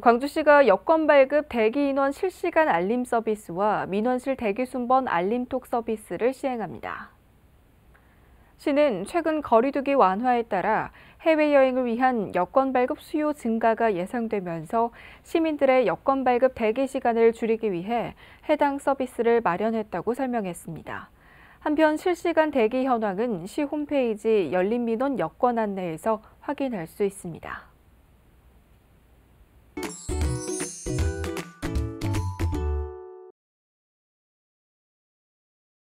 광주시가 여권 발급 대기 인원 실시간 알림 서비스와 민원실 대기 순번 알림톡 서비스를 시행합니다. 시는 최근 거리두기 완화에 따라 해외여행을 위한 여권 발급 수요 증가가 예상되면서 시민들의 여권 발급 대기 시간을 줄이기 위해 해당 서비스를 마련했다고 설명했습니다. 한편 실시간 대기 현황은 시 홈페이지 열린민원 여권 안내에서 확인할 수 있습니다.